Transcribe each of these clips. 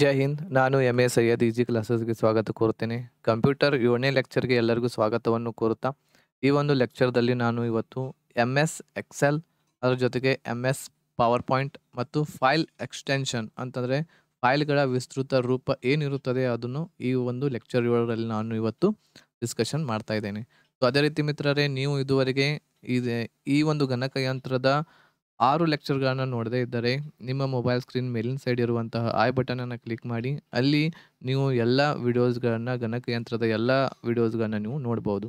ಜೈ ಹಿಂದ್ ನಾನು M A Syed easy ಕ್ಲಾಸಸ್ಗೆ ಸ್ವಾಗತ ಕೋರುತ್ತೇನೆ ಕಂಪ್ಯೂಟರ್ ಏಳನೇ ಲೆಕ್ಚರ್ಗೆ ಎಲ್ಲರಿಗೂ ಸ್ವಾಗತವನ್ನು ಕೋರುತ್ತಾ ಈ ಒಂದು ಲೆಕ್ಚರ್ದಲ್ಲಿ ನಾನು ಇವತ್ತು ಎಮ್ ಎಸ್ ಎಕ್ಸೆಲ್ ಅದರ ಜೊತೆಗೆ ಎಮ್ ಎಸ್ ಪವರ್ ಪಾಯಿಂಟ್ ಮತ್ತು ಫೈಲ್ ಎಕ್ಸ್ಟೆನ್ಷನ್ ಅಂತಂದರೆ ಫೈಲ್ಗಳ ವಿಸ್ತೃತ ರೂಪ ಏನಿರುತ್ತದೆ ಅದನ್ನು ಈ ಒಂದು ಲೆಕ್ಚರ್ ಏಳರಲ್ಲಿ ನಾನು ಇವತ್ತು ಡಿಸ್ಕಷನ್ ಮಾಡ್ತಾ ಇದ್ದೇನೆ ಸೊ ಅದೇ ರೀತಿ ಮಿತ್ರರೇ ನೀವು ಇದುವರೆಗೆ ಇದೆ ಈ ಒಂದು ಗಣಕಯಂತ್ರದ ಆರು ಲೆಕ್ಚರ್ಗಳನ್ನು ನೋಡದೇ ಇದ್ದರೆ ನಿಮ್ಮ ಮೊಬೈಲ್ ಸ್ಕ್ರೀನ್ ಮೇಲಿನ ಸೈಡ್ ಇರುವಂತಹ ಐ ಬಟನನ್ನು ಕ್ಲಿಕ್ ಮಾಡಿ ಅಲ್ಲಿ ನೀವು ಎಲ್ಲ ವಿಡಿಯೋಸ್ಗಳನ್ನು ಗಣಕಯಂತ್ರದ ಎಲ್ಲ ವಿಡಿಯೋಸ್ಗಳನ್ನು ನೀವು ನೋಡ್ಬೋದು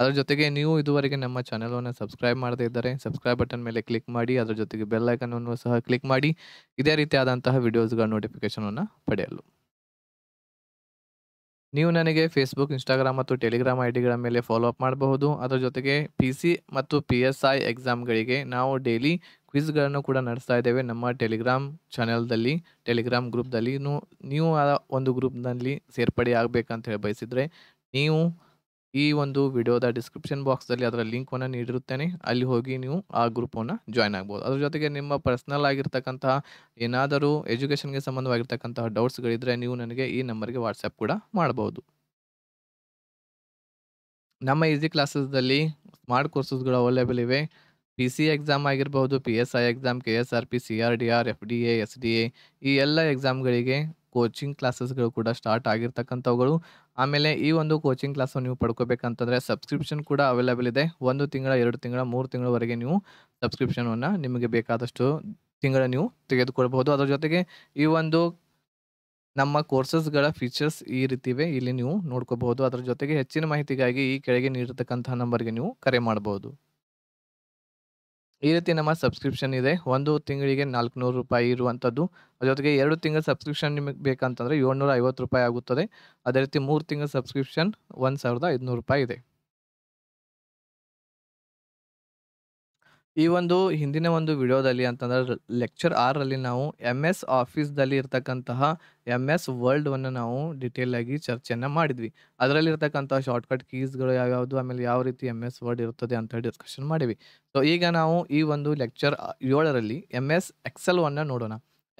ಅದರ ಜೊತೆಗೆ ನೀವು ಇದುವರೆಗೆ ನಮ್ಮ ಚಾನಲನ್ನು ಸಬ್ಸ್ಕ್ರೈಬ್ ಮಾಡದೇ ಇದ್ದರೆ ಸಬ್ಸ್ಕ್ರೈಬ್ ಬಟನ್ ಮೇಲೆ ಕ್ಲಿಕ್ ಮಾಡಿ ಅದರ ಜೊತೆಗೆ ಬೆಲ್ ಅನ್ನು ಸಹ ಕ್ಲಿಕ್ ಮಾಡಿ ಇದೇ ರೀತಿಯಾದಂತಹ ವಿಡಿಯೋಸ್ಗಳ ನೋಟಿಫಿಕೇಷನನ್ನು ಪಡೆಯಲು ನೀವು ನನಗೆ ಫೇಸ್ಬುಕ್ ಇನ್ಸ್ಟಾಗ್ರಾಮ್ ಮತ್ತು ಟೆಲಿಗ್ರಾಮ್ ಐ ಡಿಗಳ ಮೇಲೆ ಫಾಲೋ ಅಪ್ ಮಾಡಬಹುದು ಅದರ ಜೊತೆಗೆ ಪಿ ಸಿ ಮತ್ತು ಪಿ ಎಸ್ ಐ ಎಕ್ಸಾಮ್ಗಳಿಗೆ ನಾವು ಡೈಲಿ ಕ್ವಿಝ್ಗಳನ್ನು ಕೂಡ ನಡೆಸ್ತಾ ಇದ್ದೇವೆ ನಮ್ಮ ಟೆಲಿಗ್ರಾಮ್ ಚಾನೆಲ್ದಲ್ಲಿ ಟೆಲಿಗ್ರಾಮ್ ಗ್ರೂಪ್ದಲ್ಲಿ ನೀವು ಆ ಒಂದು ಗ್ರೂಪ್ನಲ್ಲಿ ಸೇರ್ಪಡೆ ಆಗಬೇಕಂತ ಹೇಳಿ ಬಯಸಿದರೆ ನೀವು ಈ ಒಂದು ವಿಡಿಯೋದ ಡಿಸ್ಕ್ರಿಪ್ಷನ್ ಬಾಕ್ಸಲ್ಲಿ ಅದರ ಲಿಂಕನ್ನು ನೀಡಿರುತ್ತೇನೆ ಅಲ್ಲಿ ಹೋಗಿ ನೀವು ಆ ಗ್ರೂಪನ್ನು ಜಾಯ್ನ್ ಆಗ್ಬೋದು ಅದ್ರ ಜೊತೆಗೆ ನಿಮ್ಮ ಪರ್ಸ್ನಲ್ ಆಗಿರ್ತಕ್ಕಂತಹ ಏನಾದರೂ ಎಜುಕೇಷನ್ಗೆ ಸಂಬಂಧವಾಗಿರ್ತಕ್ಕಂತಹ ಡೌಟ್ಸ್ಗಳಿದ್ದರೆ ನೀವು ನನಗೆ ಈ ನಂಬರ್ಗೆ ವಾಟ್ಸಪ್ ಕೂಡ ಮಾಡಬಹುದು ನಮ್ಮ ಈಸಿ ಕ್ಲಾಸಸ್ದಲ್ಲಿ ಸ್ಮಾರ್ಟ್ ಕೋರ್ಸಸ್ಗಳು ಅವೈಲೇಬಲ್ ಇವೆ ಪಿ ಸಿ ಎಕ್ಸಾಮ್ ಆಗಿರ್ಬೋದು P S I exam K S R P C R D R F D A S D A ಈ ಎಲ್ಲ ಎಕ್ಸಾಮ್ಗಳಿಗೆ ಕೋಚಿಂಗ್ ಕ್ಲಾಸಸ್ಗಳು ಕೂಡ ಸ್ಟಾರ್ಟ್ ಆಗಿರ್ತಕ್ಕಂಥವುಗಳು ಆಮೇಲೆ ಈ ಒಂದು ಕೋಚಿಂಗ್ ಕ್ಲಾಸನ್ನು ನೀವು ಪಡ್ಕೋಬೇಕಂತಂದರೆ ಸಬ್ಸ್ಕ್ರಿಪ್ಷನ್ ಕೂಡ ಅವೈಲೇಬಲ್ ಇದೆ ಒಂದು ತಿಂಗಳ ಎರಡು ತಿಂಗಳ ಮೂರು ತಿಂಗಳವರೆಗೆ ನೀವು ಸಬ್ಸ್ಕ್ರಿಪ್ಷನನ್ನು ನಿಮಗೆ ಬೇಕಾದಷ್ಟು ತಿಂಗಳ ನೀವು ತೆಗೆದುಕೊಳ್ಬಹುದು ಅದರ ಜೊತೆಗೆ ಈ ಒಂದು ನಮ್ಮ ಕೋರ್ಸಸ್ಗಳ ಫೀಚರ್ಸ್ ಈ ರೀತಿ ಇವೆ ಇಲ್ಲಿ ನೀವು ನೋಡ್ಕೋಬಹುದು ಅದರ ಜೊತೆಗೆ ಹೆಚ್ಚಿನ ಮಾಹಿತಿಗಾಗಿ ಈ ಕೆಳಗೆ ನೀಡಿರ್ತಕ್ಕಂತಹ ನಂಬರ್ಗೆ ನೀವು ಕರೆ ಮಾಡಬಹುದು ಈ ರೀತಿ ನಮ್ಮ ಸಬ್ಸ್ಕ್ರಿಪ್ಷನ್ ಇದೆ ಒಂದು ತಿಂಗಳಿಗೆ ನಾಲ್ಕುನೂರು ರೂಪಾಯಿ ಇರುವಂಥದ್ದು ಜೊತೆಗೆ ಎರಡು ತಿಂಗಳ ಸಬ್ಸ್ಕ್ರಿಪ್ಷನ್ ನಿಮಗೆ ಬೇಕಂತಂದರೆ ಏಳ್ನೂರ ಐವತ್ತು ರೂಪಾಯಿ ಆಗುತ್ತದೆ ಅದೇ ರೀತಿ ಮೂರು ತಿಂಗಳ ಸಬ್ಸ್ಕ್ರಿಪ್ಷನ್ ಒಂದು ಸಾವಿರದ ಐದುನೂರು ರೂಪಾಯಿ ಇದೆ ಈ ಒಂದು ಹಿಂದಿನ ಒಂದು ವಿಡಿಯೋದಲ್ಲಿ ಅಂತಂದ್ರೆ ಲೆಕ್ಚರ್ ಆರಲ್ಲಿ ನಾವು ಎಮ್ ಎಸ್ ಆಫೀಸ್ದಲ್ಲಿ ಇರ್ತಕ್ಕಂತಹ ಎಮ್ ಎಸ್ ವರ್ಲ್ಡನ್ನು ನಾವು ಡಿಟೇಲ್ ಆಗಿ ಚರ್ಚೆಯನ್ನು ಮಾಡಿದ್ವಿ ಅದರಲ್ಲಿ ಶಾರ್ಟ್ ಶಾರ್ಟ್ಕಟ್ ಕೀಸ್ಗಳು ಯಾವ್ಯಾವುದು ಆಮೇಲೆ ಯಾವ ರೀತಿ ಎಮ್ ಎಸ್ ವರ್ಡ್ ಇರ್ತದೆ ಅಂತ ಹೇಳಿ ಡಿಸ್ಕಷನ್ ಮಾಡಿವಿ ಸೊ ಈಗ ನಾವು ಈ ಒಂದು ಲೆಕ್ಚರ್ ಏಳರಲ್ಲಿ ಎಮ್ ಎಸ್ ಎಕ್ಸೆಲ್ವನ್ನು ನೋಡೋಣ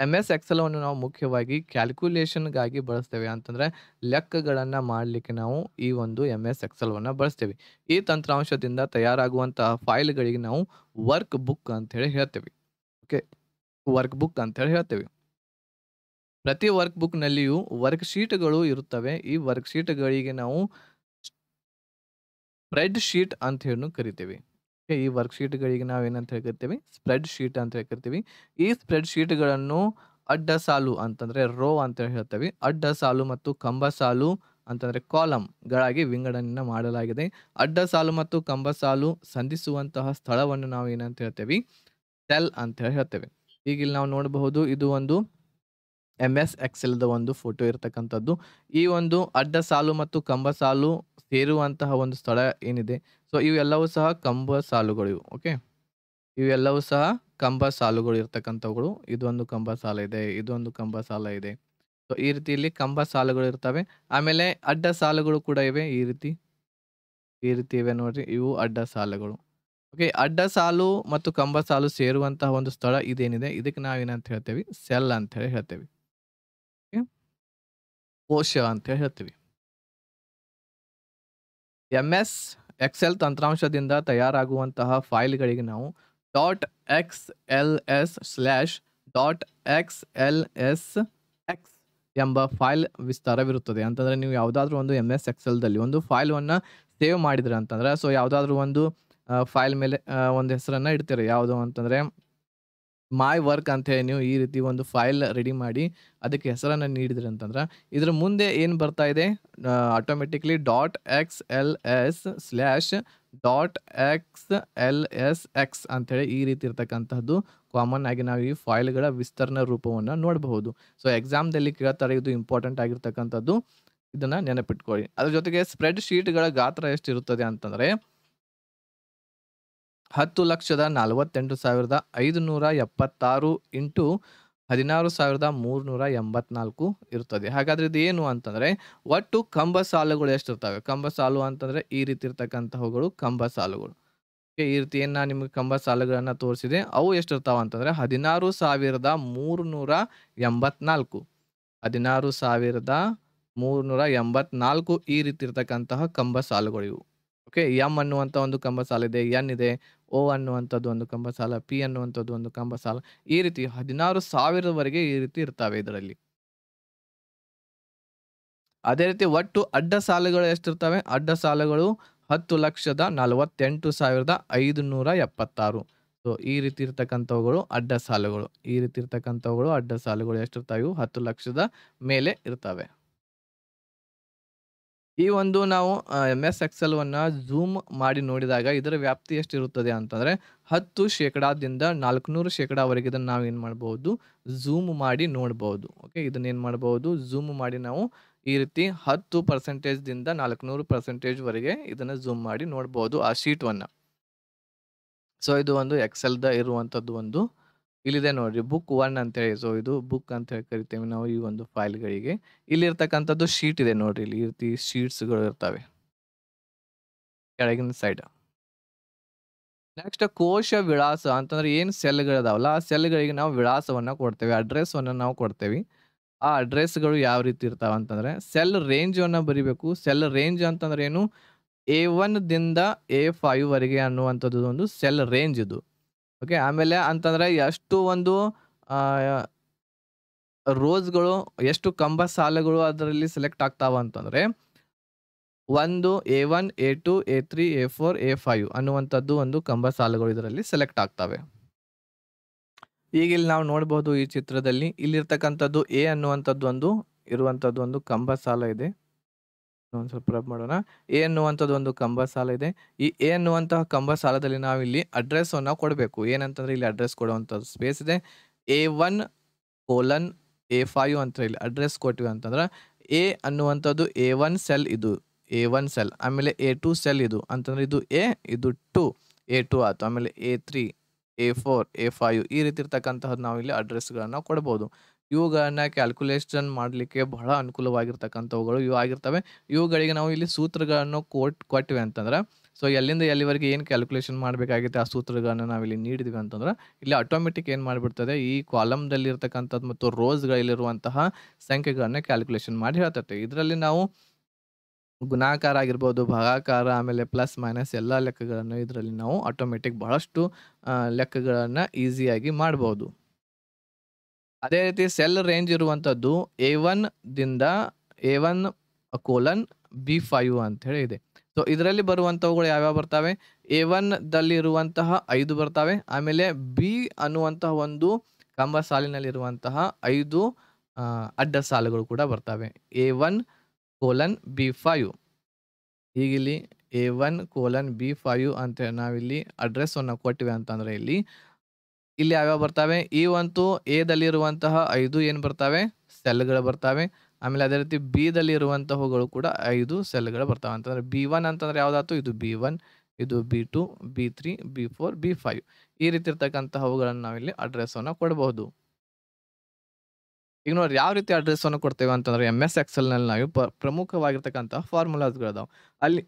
ಎಮ್ ಎಸ್ ಅನ್ನು ನಾವು ಮುಖ್ಯವಾಗಿ ಕ್ಯಾಲ್ಕುಲೇಷನ್ಗಾಗಿ ಬಳಸ್ತೇವೆ ಅಂತಂದರೆ ಲೆಕ್ಕಗಳನ್ನು ಮಾಡಲಿಕ್ಕೆ ನಾವು ಈ ಒಂದು ಎಮ್ ಎಸ್ ಅನ್ನು ಬಳಸ್ತೇವೆ ಈ ತಂತ್ರಾಂಶದಿಂದ ತಯಾರಾಗುವಂತಹ ಫೈಲ್ಗಳಿಗೆ ನಾವು ವರ್ಕ್ ಬುಕ್ ಅಂತೇಳಿ ಹೇಳ್ತೇವೆ ಓಕೆ ವರ್ಕ್ ಬುಕ್ ಅಂತೇಳಿ ಹೇಳ್ತೇವೆ ಪ್ರತಿ ವರ್ಕ್ ಬುಕ್ನಲ್ಲಿಯೂ ವರ್ಕ್ ಶೀಟ್ಗಳು ಇರುತ್ತವೆ ಈ ವರ್ಕ್ ನಾವು ಸ್ಪ್ರೆಡ್ ಶೀಟ್ ಅಂತ ಹೇಳಿ ಕರಿತೇವೆ ಈ ವರ್ಕ್ಶೀಟ್ಗಳಿಗೆ ನಾವೇನಂತ ಹೇಳ್ತಿರ್ತೀವಿ ಸ್ಪ್ರೆಡ್ ಶೀಟ್ ಅಂತ ಹೇಳ್ತಿರ್ತೀವಿ ಈ ಸ್ಪ್ರೆಡ್ ಶೀಟ್ಗಳನ್ನು ಅಡ್ಡ ಸಾಲು ಅಂತಂದರೆ ರೋ ಅಂತ ಹೇಳ್ತೇವೆ ಅಡ್ಡ ಸಾಲು ಮತ್ತು ಕಂಬ ಸಾಲು ಅಂತಂದರೆ ಕಾಲಮ್ಗಳಾಗಿ ವಿಂಗಡಣೆಯನ್ನು ಮಾಡಲಾಗಿದೆ ಅಡ್ಡ ಸಾಲು ಮತ್ತು ಕಂಬ ಸಾಲು ಸಂಧಿಸುವಂತಹ ಸ್ಥಳವನ್ನು ನಾವು ಏನಂತ ಹೇಳ್ತೇವೆ ಸೆಲ್ ಅಂತ ಹೇಳ್ತೇವೆ ಈಗ ಇಲ್ಲಿ ನಾವು ನೋಡಬಹುದು ಇದು ಒಂದು ಎಮ್ ಎಸ್ ಎಕ್ಸೆಲ್ದ ಒಂದು ಫೋಟೋ ಇರತಕ್ಕಂಥದ್ದು ಈ ಒಂದು ಅಡ್ಡ ಸಾಲು ಮತ್ತು ಕಂಬ ಸಾಲು ಸೇರುವಂತಹ ಒಂದು ಸ್ಥಳ ಏನಿದೆ ಸೊ ಇವೆಲ್ಲವೂ ಸಹ ಕಂಬ ಸಾಲುಗಳು ಇವು ಓಕೆ ಇವೆಲ್ಲವೂ ಸಹ ಕಂಬ ಸಾಲುಗಳು ಇರ್ತಕ್ಕಂಥವುಗಳು ಇದೊಂದು ಕಂಬ ಸಾಲ ಇದೆ ಇದೊಂದು ಕಂಬ ಸಾಲ ಇದೆ ಸೊ ಈ ರೀತಿ ಇಲ್ಲಿ ಕಂಬ ಸಾಲುಗಳು ಇರ್ತವೆ ಆಮೇಲೆ ಅಡ್ಡ ಸಾಲುಗಳು ಕೂಡ ಇವೆ ಈ ರೀತಿ ಈ ರೀತಿ ಇವೆ ನೋಡ್ರಿ ಇವು ಅಡ್ಡ ಸಾಲುಗಳು ಓಕೆ ಅಡ್ಡ ಸಾಲು ಮತ್ತು ಕಂಬ ಸಾಲು ಸೇರುವಂತಹ ಒಂದು ಸ್ಥಳ ಇದೇನಿದೆ ಇದಕ್ಕೆ ನಾವೇನಂತ ಹೇಳ್ತೇವೆ ಸೆಲ್ ಅಂತ ಹೇಳಿ ಹೇಳ್ತೇವೆ ಕೋಶ ಅಂತ ಹೇಳ್ತೀವಿ ಎಂ ಎಸ್ ಎಕ್ಸೆಲ್ ತಂತ್ರಾಂಶದಿಂದ ತಯಾರಾಗುವಂತಹ ಫೈಲ್ಗಳಿಗೆ ನಾವು dot X L S slash dot X L S X ಎಂಬ ಫೈಲ್ ವಿಸ್ತಾರವಿರುತ್ತದೆ ಅಂತಂದರೆ ನೀವು ಯಾವುದಾದ್ರೂ ಒಂದು ಎಮ್ ಎಸ್ ಎಕ್ಸೆಲ್ದಲ್ಲಿ ಒಂದು ಫೈಲನ್ನು ಸೇವ್ ಮಾಡಿದ್ರೆ ಅಂತಂದರೆ ಸೊ ಯಾವುದಾದ್ರೂ ಒಂದು ಫೈಲ್ ಮೇಲೆ ಒಂದು ಹೆಸರನ್ನು ಇಡ್ತೀರಿ ಯಾವುದು ಅಂತಂದರೆ ಮೈ ವರ್ಕ್ ಅಂತ ಹೇಳಿ ನೀವು ಈ ರೀತಿ ಒಂದು ಫೈಲ್ ರೆಡಿ ಮಾಡಿ ಅದಕ್ಕೆ ಹೆಸರನ್ನು ನೀಡಿದ್ರಿ ಅಂತಂದ್ರೆ ಇದ್ರ ಮುಂದೆ ಏನು ಬರ್ತಾ ಇದೆ automatically dot X L S slash dot X L S X ಅಂತೇಳಿ ಈ ರೀತಿ ಇರ್ತಕ್ಕಂಥದ್ದು ಕಾಮನ್ ಆಗಿ ನಾವು ಈ ಫೈಲ್ಗಳ ವಿಸ್ತರಣೆ ರೂಪವನ್ನು ನೋಡಬಹುದು ಸೊ ಎಕ್ಸಾಮ್ದಲ್ಲಿ ಕೇಳ್ತಾರೆ ಇದು ಇಂಪಾರ್ಟೆಂಟ್ ಆಗಿರ್ತಕ್ಕಂಥದ್ದು ಇದನ್ನು ನೆನಪಿಟ್ಕೊಳ್ಳಿ ಅದ್ರ ಜೊತೆಗೆ ಸ್ಪ್ರೆಡ್ ಶೀಟ್ಗಳ ಗಾತ್ರ ಎಷ್ಟಿರುತ್ತದೆ ಅಂತಂದರೆ ಹತ್ತು ಲಕ್ಷದ ನಲವತ್ತೆಂಟು ಸಾವಿರದ ಐದುನೂರ ಎಪ್ಪತ್ತಾರು ಇಂಟು ಹದಿನಾರು ಸಾವಿರದ ಮೂರುನೂರ ಎಂಬತ್ನಾಲ್ಕು ಇರ್ತದೆ ಹಾಗಾದ್ರೆ ಇದು ಏನು ಅಂತಂದರೆ ಒಟ್ಟು ಕಂಬ ಸಾಲುಗಳು ಎಷ್ಟಿರ್ತವೆ ಕಂಬ ಸಾಲು ಅಂತಂದರೆ ಈ ರೀತಿ ಇರ್ತಕ್ಕಂತಹವುಗಳು ಕಂಬ ಸಾಲುಗಳು ಈ ರೀತಿ ಏನು ನಿಮಗೆ ಕಂಬ ಸಾಲುಗಳನ್ನು ತೋರಿಸಿದೆ ಅವು ಎಷ್ಟಿರ್ತಾವೆ ಅಂತಂದರೆ ಹದಿನಾರು ಸಾವಿರದ ಮೂರುನೂರ ಎಂಬತ್ನಾಲ್ಕು ಹದಿನಾರು ಸಾವಿರದ ಮೂರುನೂರ ಎಂಬತ್ನಾಲ್ಕು ಈ ರೀತಿ ಇರ್ತಕ್ಕಂತಹ ಕಂಬ ಸಾಲುಗಳಿವು ಓಕೆ ಎಂ ಅನ್ನುವಂಥ ಒಂದು ಕಂಬ ಸಾಲಿದೆ ಎನ್ ಇದೆ ಓ ಅನ್ನುವಂಥದ್ದು ಒಂದು ಕಂಬ ಸಾಲ ಪಿ ಅನ್ನುವಂಥದ್ದು ಒಂದು ಕಂಬ ಸಾಲ ಈ ರೀತಿ ಹದಿನಾರು ಸಾವಿರದವರೆಗೆ ಈ ರೀತಿ ಇರ್ತವೆ ಇದರಲ್ಲಿ ಅದೇ ರೀತಿ ಒಟ್ಟು ಅಡ್ಡ ಸಾಲಗಳು ಎಷ್ಟಿರ್ತವೆ ಅಡ್ಡ ಸಾಲಗಳು ಹತ್ತು ಲಕ್ಷದ ನಲವತ್ತೆಂಟು ಸಾವಿರದ ಐದು ನೂರ ಎಪ್ಪತ್ತಾರು ಸೊ ಈ ರೀತಿ ಇರ್ತಕ್ಕಂಥವುಗಳು ಅಡ್ಡ ಸಾಲುಗಳು ಈ ರೀತಿ ಇರ್ತಕ್ಕಂಥವುಗಳು ಅಡ್ಡ ಸಾಲುಗಳು ಎಷ್ಟಿರ್ತಾವೆ ಹತ್ತು ಲಕ್ಷದ ಮೇಲೆ ಇರ್ತವೆ ಈ ಒಂದು ನಾವು ಎಮ್ ಎಸ್ ಎಕ್ಸೆಲ್ವನ್ನು ಝೂಮ್ ಮಾಡಿ ನೋಡಿದಾಗ ಇದರ ವ್ಯಾಪ್ತಿ ಎಷ್ಟಿರುತ್ತದೆ ಅಂತಂದರೆ ಹತ್ತು ಶೇಕಡಾದಿಂದ ನಾಲ್ಕುನೂರು ಶೇಕಡಾವರೆಗೆ ಇದನ್ನು ನಾವು ಏನು ಮಾಡ್ಬೋದು ಝೂಮ್ ಮಾಡಿ ನೋಡ್ಬೋದು ಓಕೆ ಏನು ಮಾಡ್ಬೋದು ಝೂಮ್ ಮಾಡಿ ನಾವು ಈ ರೀತಿ ಹತ್ತು ಪರ್ಸೆಂಟೇಜ್ದಿಂದ ನಾಲ್ಕುನೂರು ಪರ್ಸೆಂಟೇಜ್ವರೆಗೆ ಇದನ್ನು ಝೂಮ್ ಮಾಡಿ ನೋಡ್ಬೋದು ಆ ಶೀಟನ್ನು ಸೊ ಇದು ಒಂದು ಎಕ್ಸೆಲ್ದ ಇರುವಂಥದ್ದು ಒಂದು ಇಲ್ಲಿದೆ ನೋಡ್ರಿ ಬುಕ್ ಒನ್ ಅಂತ ಹೇಳಿ ಸೊ ಇದು ಬುಕ್ ಅಂತ ಹೇಳಿ ಕರಿತೇವೆ ನಾವು ಈ ಒಂದು ಫೈಲ್ಗಳಿಗೆ ಇಲ್ಲಿರ್ತಕ್ಕಂಥದ್ದು ಶೀಟ್ ಇದೆ ನೋಡ್ರಿ ಇಲ್ಲಿ ಈ ರೀತಿ ಶೀಟ್ಸ್ಗಳು ಇರ್ತವೆ ಕೆಳಗಿನ ಸೈಡ್ ನೆಕ್ಸ್ಟ್ ಕೋಶ ವಿಳಾಸ ಅಂತಂದ್ರೆ ಏನು ಸೆಲ್ಗಳಿದಾವಲ್ಲ ಆ ಸೆಲ್ಗಳಿಗೆ ನಾವು ವಿಳಾಸವನ್ನು ಕೊಡ್ತೇವೆ ಅಡ್ರೆಸ್ಸನ್ನು ನಾವು ಕೊಡ್ತೇವೆ ಆ ಅಡ್ರೆಸ್ಗಳು ಯಾವ ರೀತಿ ಇರ್ತಾವೆ ಅಂತಂದರೆ ಸೆಲ್ ರೇಂಜನ್ನು ಬರಿಬೇಕು ಸೆಲ್ ರೇಂಜ್ ಅಂತಂದ್ರೆ ಏನು ಎ ದಿಂದ ಎ ಫೈವ್ ವರೆಗೆ ಅನ್ನುವಂಥದ್ದು ಒಂದು ಸೆಲ್ ರೇಂಜ್ ಇದು ಓಕೆ ಆಮೇಲೆ ಅಂತಂದ್ರೆ ಎಷ್ಟು ಒಂದು ರೋಸ್ಗಳು ಎಷ್ಟು ಕಂಬ ಸಾಲುಗಳು ಅದರಲ್ಲಿ ಸೆಲೆಕ್ಟ್ ಆಗ್ತಾವ ಅಂತಂದ್ರೆ ಒಂದು A one A two A three A four A five ಅನ್ನುವಂಥದ್ದು ಒಂದು ಕಂಬ ಸಾಲುಗಳು ಇದರಲ್ಲಿ ಸೆಲೆಕ್ಟ್ ಆಗ್ತವೆ ಈಗ ಇಲ್ಲಿ ನಾವು ನೋಡಬಹುದು ಈ ಚಿತ್ರದಲ್ಲಿ ಇಲ್ಲಿರ್ತಕ್ಕಂಥದ್ದು ಎ ಅನ್ನುವಂಥದ್ದು ಒಂದು ಇರುವಂಥದ್ದು ಒಂದು ಕಂಬ ಸಾಲ ಇದೆ ಒಂದು ಸ್ವಲ್ಪ ಮಾಡೋಣ ಎ ಅನ್ನುವಂಥದ್ದು ಒಂದು ಕಂಬ ಸಾಲ ಇದೆ ಈ ಎ ಅನ್ನುವಂತಹ ಕಂಬ ಸಾಲದಲ್ಲಿ ನಾವಿಲ್ಲಿ ಅಡ್ರೆಸ್ ಅನ್ನು ಕೊಡಬೇಕು ಏನಂತಂದ್ರೆ ಇಲ್ಲಿ ಅಡ್ರೆಸ್ ಕೊಡುವಂತ ಸ್ಪೇಸ್ ಇದೆ A one colon A five ಅಂತ ಇಲ್ಲಿ ಅಡ್ರೆಸ್ ಕೊಟ್ಟಿವಿ ಅಂತಂದ್ರೆ ಎ ಅನ್ನುವಂಥದ್ದು ಎ ಒನ್ ಸೆಲ್ ಇದು ಎ ಒನ್ ಸೆಲ್ ಆಮೇಲೆ ಎ ಟು ಸೆಲ್ ಇದು ಅಂತಂದ್ರೆ ಇದು ಎ ಇದು ಟು ಎ ಟು ಆಯ್ತು ಆಮೇಲೆ A three A four A five ಈ ರೀತಿ ಇರ್ತಕ್ಕಂತಹದ್ದು ನಾವು ಇಲ್ಲಿ ಅಡ್ರೆಸ್ಗಳನ್ನು ಕೊಡ್ಬೋದು ಇವುಗಳನ್ನ ಕ್ಯಾಲ್ಕುಲೇಷನ್ ಮಾಡಲಿಕ್ಕೆ ಬಹಳ ಅನುಕೂಲವಾಗಿರ್ತಕ್ಕಂಥವುಗಳು ಇವು ಆಗಿರ್ತವೆ ಇವುಗಳಿಗೆ ನಾವು ಇಲ್ಲಿ ಸೂತ್ರಗಳನ್ನು ಕೊಟ್ ಕೊಟ್ಟಿವೆ ಅಂತಂದ್ರೆ ಸೊ ಎಲ್ಲಿಂದ ಎಲ್ಲಿವರೆಗೆ ಏನು ಕ್ಯಾಲ್ಕುಲೇಷನ್ ಮಾಡಬೇಕಾಗಿತ್ತು ಆ ಸೂತ್ರಗಳನ್ನು ನಾವಿಲ್ಲಿ ನೀಡಿದ್ವಿ ಅಂತಂದ್ರೆ ಇಲ್ಲಿ ಆಟೋಮೆಟಿಕ್ ಏನು ಮಾಡಿಬಿಡ್ತದೆ ಈ ಕಾಲಮ್ದಲ್ಲಿರ್ತಕ್ಕಂಥದ್ದು ಮತ್ತು ರೋಸ್ಗಳಲ್ಲಿರುವಂತಹ ಸಂಖ್ಯೆಗಳನ್ನು ಕ್ಯಾಲ್ಕುಲೇಷನ್ ಮಾಡಿ ಹೇಳ್ತೈತೆ ಇದರಲ್ಲಿ ನಾವು ಗುಣಾಕಾರ ಆಗಿರ್ಬೋದು ಭಾಗಾಕಾರ ಆಮೇಲೆ ಪ್ಲಸ್ ಮೈನಸ್ ಎಲ್ಲ ಲೆಕ್ಕಗಳನ್ನು ಇದರಲ್ಲಿ ನಾವು ಆಟೋಮೆಟಿಕ್ ಬಹಳಷ್ಟು ಲೆಕ್ಕಗಳನ್ನು ಈಸಿಯಾಗಿ ಮಾಡ್ಬೋದು ಅದೇ ರೀತಿ ಸೆಲ್ ರೇಂಜ್ ಇರುವಂಥದ್ದು ಎ ಒನ್ ದಿಂದ A one colon B five ಅಂತ ಹೇಳಿ ಇದೆ ಸೊ ಇದರಲ್ಲಿ ಬರುವಂಥವುಗಳು ಯಾವ್ಯಾವ ಬರ್ತವೆ ಎ ಒನ್ದಲ್ಲಿ ಇರುವಂತಹ ಐದು ಬರ್ತವೆ ಆಮೇಲೆ ಬಿ ಅನ್ನುವಂತಹ ಒಂದು ಕಂಬ ಸಾಲಿನಲ್ಲಿರುವಂತಹ ಐದು ಅಡ್ಡ ಸಾಲುಗಳು ಕೂಡ ಬರ್ತವೆ A one colon B five ಈಗಿಲ್ಲಿ A one colon B five ಅಂತ ನಾವಿಲ್ಲಿ ಅಡ್ರೆಸ್ ಅನ್ನು ಕೊಟ್ಟಿವೆ ಅಂತಂದ್ರೆ ಇಲ್ಲಿ ಇಲ್ಲಿ ಯಾವ್ಯಾವ ಬರ್ತಾವೆ ಈ ಒಂದು ಎದಲ್ಲಿರುವಂತಹ ಐದು ಏನು ಬರ್ತಾವೆ ಸೆಲ್ಗಳು ಬರ್ತಾವೆ ಆಮೇಲೆ ಅದೇ ರೀತಿ ಬಿ ದಲ್ಲಿ ಇರುವಂತಹವುಗಳು ಕೂಡ ಐದು ಸೆಲ್ಗಳು ಬರ್ತಾವೆ ಅಂತಂದ್ರೆ ಬಿ ಒನ್ ಅಂತಂದ್ರೆ ಯಾವ್ದಾತು ಇದು ಬಿ ಒನ್ ಇದು B two B three B four B five ಈ ರೀತಿ ಇರ್ತಕ್ಕಂತಹವುಗಳನ್ನು ನಾವಿಲ್ಲಿ ಅಡ್ರೆಸ್ ಅನ್ನು ಕೊಡಬಹುದು ಈಗ ನೋಡ್ರಿ ಯಾವ ರೀತಿ ಅನ್ನು ಕೊಡ್ತೇವೆ ಅಂತಂದ್ರೆ ಎಮ್ ಎಸ್ ನಲ್ಲಿ ನಾವು ಪ್ರಮುಖವಾಗಿರ್ತಕ್ಕಂತಹ ಪ್ರಮುಖವಾಗಿರ್ತಕ್ಕಂಥ ಫಾರ್ಮುಲಾಸ್ಗಳಿದಾವೆ ಅಲ್ಲಿ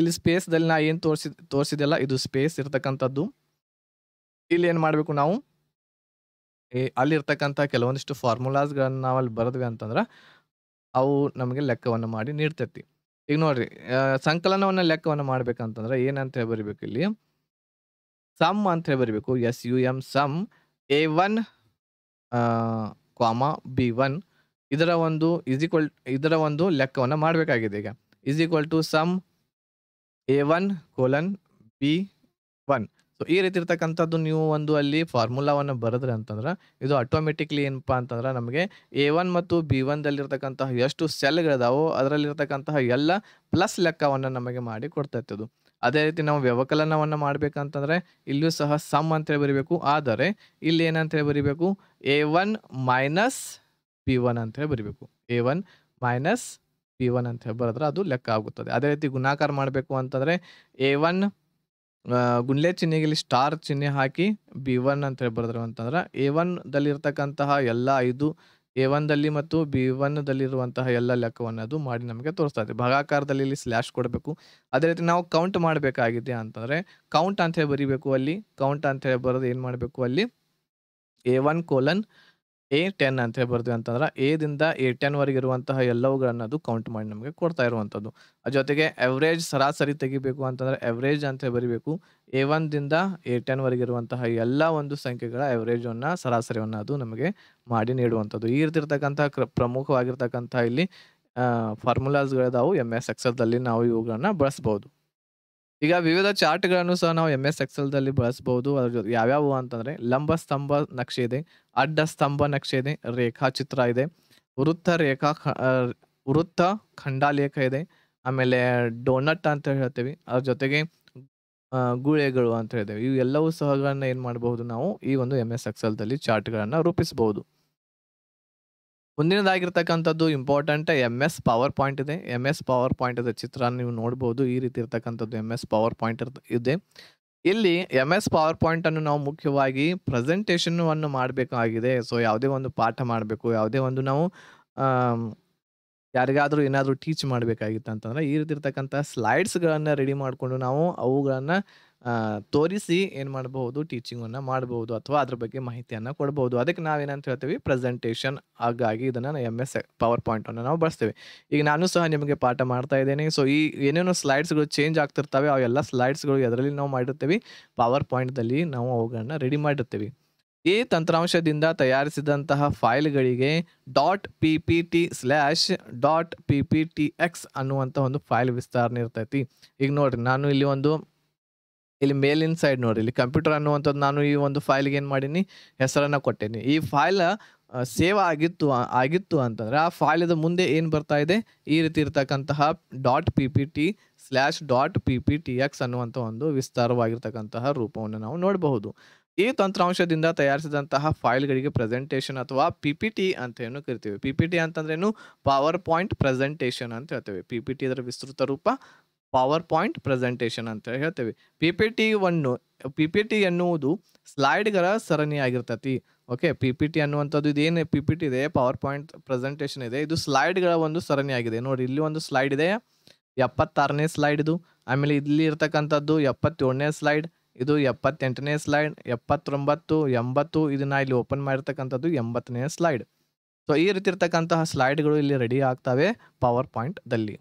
ಇಲ್ಲಿ ಸ್ಪೇಸ್ದಲ್ಲಿ ನಾ ಏನು ತೋರಿಸಿ ತೋರಿಸಿದೆಲ್ಲ ಇದು ಸ್ಪೇಸ್ ಇರ್ತಕ್ಕಂಥದ್ದು ಇಲ್ಲಿ ಏನು ಮಾಡಬೇಕು ನಾವು ಅಲ್ಲಿರ್ತಕ್ಕಂಥ ಕೆಲವೊಂದಿಷ್ಟು ಫಾರ್ಮುಲಾಸ್ಗಳನ್ನು ನಾವು ಅಲ್ಲಿ ಬರೆದ್ವಿ ಅಂತಂದ್ರೆ ಅವು ನಮಗೆ ಲೆಕ್ಕವನ್ನು ಮಾಡಿ ನೀಡ್ತೈತಿ ಈಗ ನೋಡ್ರಿ ಸಂಕಲನವನ್ನು ಲೆಕ್ಕವನ್ನು ಮಾಡ್ಬೇಕಂತಂದ್ರೆ ಏನಂತ ಹೇಳಿ ಬರಿಬೇಕು ಇಲ್ಲಿ ಸಮ್ ಅಂತ ಹೇಳಿ ಬರಿಬೇಕು S U M sum A one comma B one ಇದರ ಒಂದು ಇಸ್ ಇದರ ಒಂದು ಲೆಕ್ಕವನ್ನು ಮಾಡಬೇಕಾಗಿದೆ ಈಗ is to sum A one colon B one so ಈ ರೀತಿ ಇರ್ತಕ್ಕಂಥದ್ದು ನೀವು ಒಂದು ಅಲ್ಲಿ ಫಾರ್ಮುಲಾವನ್ನು ಬರೆದ್ರೆ ಅಂತಂದ್ರೆ ಇದು ಆಟೋಮೆಟಿಕ್ಲಿ ಏನಪ್ಪ ಅಂತಂದ್ರೆ ನಮಗೆ ಎ ಒನ್ ಮತ್ತು ಬಿ ಒನ್ದಲ್ಲಿರ್ತಕ್ಕಂತಹ ಎಷ್ಟು ಸೆಲ್ಗಳಿದಾವೋ ಅದರಲ್ಲಿರ್ತಕ್ಕಂತಹ ಎಲ್ಲ ಪ್ಲಸ್ ಲೆಕ್ಕವನ್ನು ನಮಗೆ ಮಾಡಿ ಕೊಡ್ತಾ ಇತ್ತು ಅದೇ ರೀತಿ ನಾವು ವ್ಯವಕಲನವನ್ನು ಮಾಡಬೇಕಂತಂದರೆ ಇಲ್ಲೂ ಸಹ ಸಮ್ ಹೇಳಿ ಬರಿಬೇಕು ಆದರೆ ಇಲ್ಲಿ ಏನಂತೇಳಿ ಬರಿಬೇಕು A one minus P one ಅಂತೇಳಿ ಬರಿಬೇಕು A one minus P one ಅಂತ ಹೇಳಿ ಬರೆದ್ರೆ ಅದು ಲೆಕ್ಕ ಆಗುತ್ತದೆ ಅದೇ ರೀತಿ ಗುಣಾಕಾರ ಮಾಡಬೇಕು ಅಂತಂದರೆ ಎ ಒನ್ ಗುಂಡ್ಲೆ ಚಿಹ್ನೆಗೆ ಇಲ್ಲಿ ಸ್ಟಾರ್ ಚಿಹ್ನೆ ಹಾಕಿ ಬಿ ಒನ್ ಅಂತ ಹೇಳಿ ಬರೆದ್ರು ಅಂತಂದ್ರೆ ಎ ಒನ್ದಲ್ಲಿರ್ತಕ್ಕಂತಹ ಎಲ್ಲ ಐದು ಎ ದಲ್ಲಿ ಮತ್ತು ಬಿ ಇರುವಂತಹ ಎಲ್ಲ ಲೆಕ್ಕವನ್ನು ಅದು ಮಾಡಿ ನಮಗೆ ತೋರಿಸ್ತಾ ಇದೆ ಭಾಗಾಕಾರದಲ್ಲಿ ಇಲ್ಲಿ ಸ್ಲ್ಯಾಶ್ ಕೊಡಬೇಕು ಅದೇ ರೀತಿ ನಾವು ಕೌಂಟ್ ಮಾಡಬೇಕಾಗಿದೆ ಅಂತಂದರೆ ಕೌಂಟ್ ಅಂತ ಹೇಳಿ ಬರಿಬೇಕು ಅಲ್ಲಿ ಕೌಂಟ್ ಅಂತ ಹೇಳಿ ಬರೋದು ಏನು ಮಾಡಬೇಕು ಅಲ್ಲಿ A one colon A ten ಅಂತ ಹೇಳಿ ಬರ್ತೀವಿ ಅಂತಂದ್ರೆ ಎದಿಂದ ಎ ಟೆನ್ ವರೆಗೆ ಇರುವಂತಹ ಎಲ್ಲವುಗಳನ್ನ ಅದು ಕೌಂಟ್ ಮಾಡಿ ನಮಗೆ ಕೊಡ್ತಾ ಇರುವಂಥದ್ದು ಜೊತೆಗೆ ಎವರೇಜ್ ಸರಾಸರಿ ತೆಗಿಬೇಕು ಅಂತಂದ್ರೆ ಎವರೇಜ್ ಅಂತ ಬರೀಬೇಕು ಬರಿಬೇಕು ಎ ದಿಂದ ಎ ಟೆನ್ ವರೆಗೆ ಇರುವಂತಹ ಎಲ್ಲ ಒಂದು ಸಂಖ್ಯೆಗಳ ಎವರೇಜನ್ನು ಸರಾಸರಿಯನ್ನ ಅದು ನಮಗೆ ಮಾಡಿ ನೀಡುವಂಥದ್ದು ಈ ರೀತಿರ್ತಕ್ಕಂತಹ ಕ್ರ ಪ್ರಮುಖವಾಗಿರ್ತಕ್ಕಂತಹ ಇಲ್ಲಿ ಫಾರ್ಮುಲಾಸ್ಗಳಿದಾವು ಎಮ್ ಎಸ್ ಎಕ್ಸೆಲ್ದಲ್ಲಿ ನಾವು ಇವುಗಳನ್ನು ಬಳಸ್ಬೋದು ಈಗ ವಿವಿಧ ಚಾರ್ಟ್ಗಳನ್ನು ಸಹ ನಾವು ಎಮ್ ಎಸ್ ಎಕ್ಸೆಲ್ದಲ್ಲಿ ಬಳಸಬಹುದು ಅದ್ರ ಜೊತೆ ಯಾವ್ಯಾವು ಅಂತಂದ್ರೆ ಲಂಬ ಸ್ತಂಭ ನಕ್ಷೆ ಇದೆ ಅಡ್ಡ ಸ್ತಂಭ ನಕ್ಷೆ ಇದೆ ಚಿತ್ರ ಇದೆ ವೃತ್ತ ರೇಖಾ ವೃತ್ತ ಖಂಡಾಲೇಖ ಇದೆ ಆಮೇಲೆ ಡೋನಟ್ ಅಂತ ಹೇಳ್ತೇವೆ ಅದ್ರ ಜೊತೆಗೆ ಗುಳೆಗಳು ಅಂತ ಹೇಳ್ತೇವೆ ಇವೆಲ್ಲವೂ ಸಹಗಳನ್ನ ಏನು ಮಾಡಬಹುದು ನಾವು ಈ ಒಂದು ಎಮ್ ಎಸ್ ಎಕ್ಸೆಲ್ದಲ್ಲಿ ಚಾರ್ಟ್ಗಳನ್ನು ರೂಪಿಸಬಹುದು ಮುಂದಿನದಾಗಿರ್ತಕ್ಕಂಥದ್ದು important M S PowerPoint ಇದೆ ಎಮ್ ಎಸ್ ಪವರ್ ಇದೆ ಚಿತ್ರ ನೀವು ನೋಡ್ಬೋದು ಈ ರೀತಿ ಇರ್ತಕ್ಕಂಥದ್ದು ಎಮ್ ಎಸ್ ಪವರ್ ಪಾಯಿಂಟ್ ಇದೆ ಇಲ್ಲಿ ಎಮ್ ಎಸ್ ಪವರ್ ಪಾಯಿಂಟ್ ಅನ್ನು ನಾವು ಮುಖ್ಯವಾಗಿ ಪ್ರೆಸೆಂಟೇಷನ್ ಅನ್ನು ಮಾಡಬೇಕಾಗಿದೆ ಸೊ ಯಾವುದೇ ಒಂದು ಪಾಠ ಮಾಡಬೇಕು ಯಾವುದೇ ಒಂದು ನಾವು ಯಾರಿಗಾದರೂ ಏನಾದರೂ ಟೀಚ್ ಮಾಡಬೇಕಾಗಿತ್ತು ಅಂತಂದ್ರೆ ಈ ರೀತಿ ಇರ್ತಕ್ಕಂಥ ಸ್ಲೈಡ್ಸ್ಗಳನ್ನು ರೆಡಿ ಮಾಡಿಕೊಂಡು ನಾವು ಅವುಗಳನ್ನು ತೋರಿಸಿ ಏನು ಮಾಡಬಹುದು ಟೀಚಿಂಗನ್ನು ಮಾಡಬಹುದು ಅಥವಾ ಅದ್ರ ಬಗ್ಗೆ ಮಾಹಿತಿಯನ್ನು ಕೊಡಬಹುದು ಅದಕ್ಕೆ ನಾವೇನಂತ ಹೇಳ್ತೀವಿ ಪ್ರೆಸೆಂಟೇಷನ್ ಹಾಗಾಗಿ ಇದನ್ನು ಎಮ್ ಎಸ್ ಪವರ್ ಪಾಯಿಂಟನ್ನು ನಾವು ಬಳಸ್ತೇವೆ ಈಗ ನಾನು ಸಹ ನಿಮಗೆ ಪಾಠ ಮಾಡ್ತಾ ಇದ್ದೇನೆ ಸೊ ಈ ಏನೇನೋ ಸ್ಲೈಡ್ಸ್ಗಳು ಚೇಂಜ್ ಆಗ್ತಿರ್ತವೆ ಅವೆಲ್ಲ ಸ್ಲೈಡ್ಸ್ಗಳು ಎದರಲ್ಲಿ ನಾವು ಮಾಡಿರ್ತೀವಿ ಪವರ್ ಪಾಯಿಂಟ್ದಲ್ಲಿ ನಾವು ಅವುಗಳನ್ನ ರೆಡಿ ಮಾಡಿರ್ತೀವಿ ಈ ತಂತ್ರಾಂಶದಿಂದ ತಯಾರಿಸಿದಂತಹ ಫೈಲ್ಗಳಿಗೆ dot P P T slash dot P P T X ಅನ್ನುವಂಥ ಒಂದು ಫೈಲ್ ವಿಸ್ತರಣೆ ಇರ್ತೈತಿ ಈಗ ನೋಡ್ರಿ ನಾನು ಇಲ್ಲಿ ಒಂದು ಇಲ್ಲಿ ಮೇಲಿನ ಸೈಡ್ ನೋಡಿ ಇಲ್ಲಿ ಕಂಪ್ಯೂಟರ್ ಅನ್ನುವಂಥದ್ದು ನಾನು ಈ ಒಂದು ಫೈಲ್ಗೆ ಏನು ಮಾಡೀನಿ ಹೆಸರನ್ನು ಕೊಟ್ಟೇನಿ ಈ ಫೈಲ್ ಸೇವ್ ಆಗಿತ್ತು ಆಗಿತ್ತು ಅಂತಂದರೆ ಆ ಫೈಲದ ಮುಂದೆ ಏನು ಬರ್ತಾ ಇದೆ ಈ ರೀತಿ ಇರತಕ್ಕಂತಹ dot P P T slash dot P P T X ಅನ್ನುವಂಥ ಒಂದು ವಿಸ್ತಾರವಾಗಿರ್ತಕ್ಕಂತಹ ರೂಪವನ್ನು ನಾವು ನೋಡಬಹುದು ಈ ತಂತ್ರಾಂಶದಿಂದ ತಯಾರಿಸಿದಂತಹ ಫೈಲ್ಗಳಿಗೆ ಪ್ರೆಸೆಂಟೇಷನ್ ಅಥವಾ ಪಿ ಪಿ ಟಿ ಅಂತ ಏನು ಕರಿತೀವಿ ಪಿ ಪಿ ಟಿ ಅಂತಂದ್ರೇನು ಪವರ್ ಪಾಯಿಂಟ್ ಪ್ರೆಸೆಂಟೇಷನ್ ಅಂತ ಹೇಳ್ತೇವೆ ಪಿ ಪಿ ಟಿ ಅದರ ವಿಸ್ತೃತ ರೂಪ ಪವರ್ ಪಾಯಿಂಟ್ ಪ್ರೆಸೆಂಟೇಷನ್ ಅಂತ ಹೇಳ್ತೇವೆ ಪಿ ಪಿ ಟಿ ಒನ್ನು ಪಿ ಪಿ ಟಿ ಎನ್ನುವುದು ಸ್ಲೈಡ್ಗಳ ಸರಣಿ ಆಗಿರ್ತತಿ ಓಕೆ ಪಿ ಪಿ ಟಿ ಅನ್ನುವಂಥದ್ದು ಇದೇನು ಪಿ ಪಿ ಟಿ ಇದೆ ಪವರ್ ಪಾಯಿಂಟ್ ಪ್ರೆಸೆಂಟೇಷನ್ ಇದೆ ಇದು ಸ್ಲೈಡ್ಗಳ ಒಂದು ಸರಣಿ ಆಗಿದೆ ನೋಡಿ ಇಲ್ಲಿ ಒಂದು ಸ್ಲೈಡ್ ಇದೆ ಎಪ್ಪತ್ತಾರನೇ ಸ್ಲೈಡ್ ಇದು ಆಮೇಲೆ ಇಲ್ಲಿ ಇರ್ತಕ್ಕಂಥದ್ದು ಎಪ್ಪತ್ತೇಳನೇ ಸ್ಲೈಡ್ ಇದು ಎಪ್ಪತ್ತೆಂಟನೇ ಸ್ಲೈಡ್ ಎಪ್ಪತ್ತೊಂಬತ್ತು ಎಂಬತ್ತು ಇದನ್ನ ಇಲ್ಲಿ ಓಪನ್ ಮಾಡಿರ್ತಕ್ಕಂಥದ್ದು ಎಂಬತ್ತನೇ ಸ್ಲೈಡ್ ಸೊ ಈ ರೀತಿ ಇರ್ತಕ್ಕಂತಹ ಸ್ಲೈಡ್ಗಳು ಇಲ್ಲಿ ರೆಡಿ ಆಗ್ತವೆ ಪವರ್ ಪಾಯಿಂಟ್ ದಲ್ಲಿ